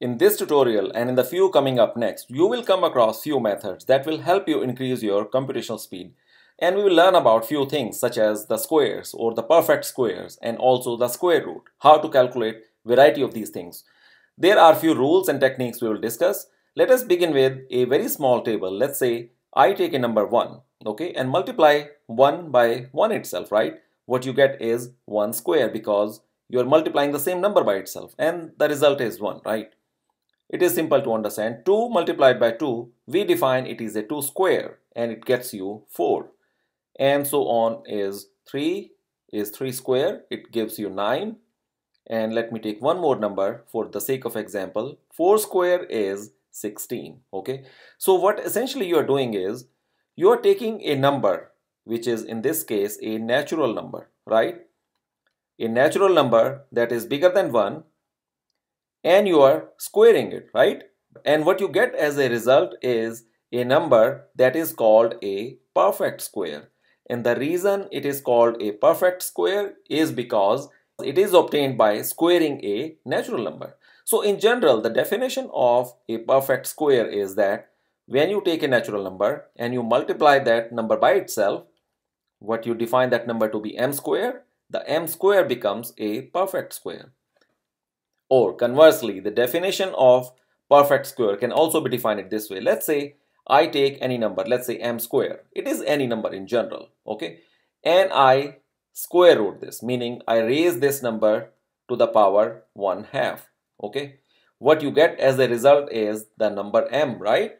In this tutorial and in the few coming up next, you will come across few methods that will help you increase your computational speed. And we will learn about few things such as the squares or the perfect squares and also the square root, how to calculate variety of these things. There are few rules and techniques we will discuss. Let us begin with a very small table. Let's say I take a number 1, okay, and multiply 1 by 1 itself, right? What you get is 1 square because you are multiplying the same number by itself and the result is 1, right? It is simple to understand. 2 multiplied by 2, we define it is a 2 square and it gets you 4. And so on is 3 is 3 square, it gives you 9. And let me take one more number for the sake of example. 4 square is 16, okay? So what essentially you are doing is, you are taking a number, which is in this case a natural number, right? A natural number that is bigger than 1 and you are squaring it, right? And what you get as a result is a number that is called a perfect square. And the reason it is called a perfect square is because it is obtained by squaring a natural number. So in general, the definition of a perfect square is that when you take a natural number and you multiply that number by itself, what you define that number to be m square, the m square becomes a perfect square. Or conversely, the definition of perfect square can also be defined this way. Let's say I take any number, let's say m square. It is any number in general, okay? And I square root this, meaning I raise this number to the power 1 half, okay? What you get as a result is the number m, right?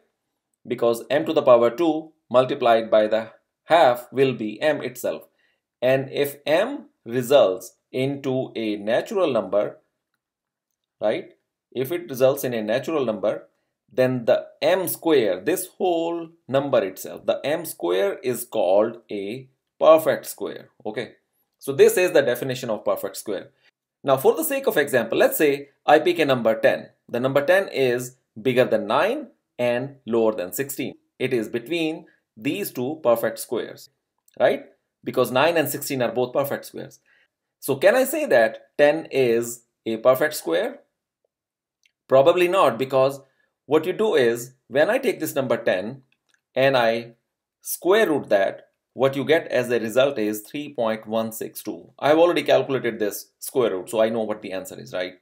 Because m to the power 2 multiplied by the half will be m itself. And if m results into a natural number, right? If it results in a natural number, then the m square, this whole number itself, the m square is called a perfect square, okay? So this is the definition of perfect square. Now for the sake of example, let's say I pick a number 10. The number 10 is bigger than 9 and lower than 16. It is between these two perfect squares, right? Because 9 and 16 are both perfect squares. So can I say that 10 is a perfect square? Probably not because what you do is when I take this number 10 and I square root that, what you get as a result is 3.162. I've already calculated this square root, so I know what the answer is, right?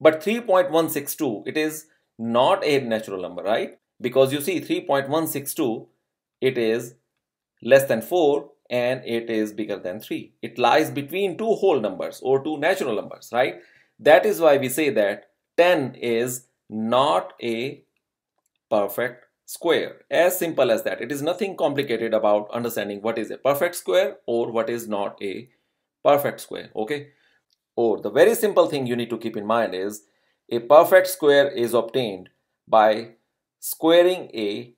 But 3.162, it is not a natural number, right? Because you see 3.162, it is less than 4 and it is bigger than 3. It lies between two whole numbers or two natural numbers, right? That is why we say that 10 is not a perfect square. As simple as that. It is nothing complicated about understanding what is a perfect square or what is not a perfect square. Okay. Or the very simple thing you need to keep in mind is a perfect square is obtained by squaring a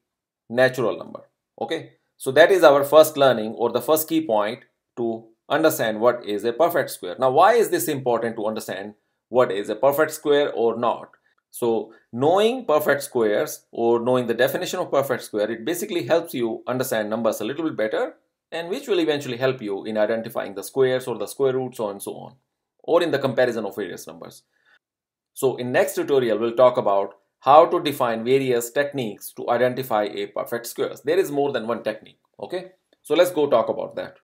natural number. Okay. So that is our first learning or the first key point to understand what is a perfect square. Now, why is this important to understand what is a perfect square or not. So knowing perfect squares or knowing the definition of perfect square, it basically helps you understand numbers a little bit better and which will eventually help you in identifying the squares or the square roots so and so on or in the comparison of various numbers. So in next tutorial, we'll talk about how to define various techniques to identify a perfect square. There is more than one technique, okay? So let's go talk about that.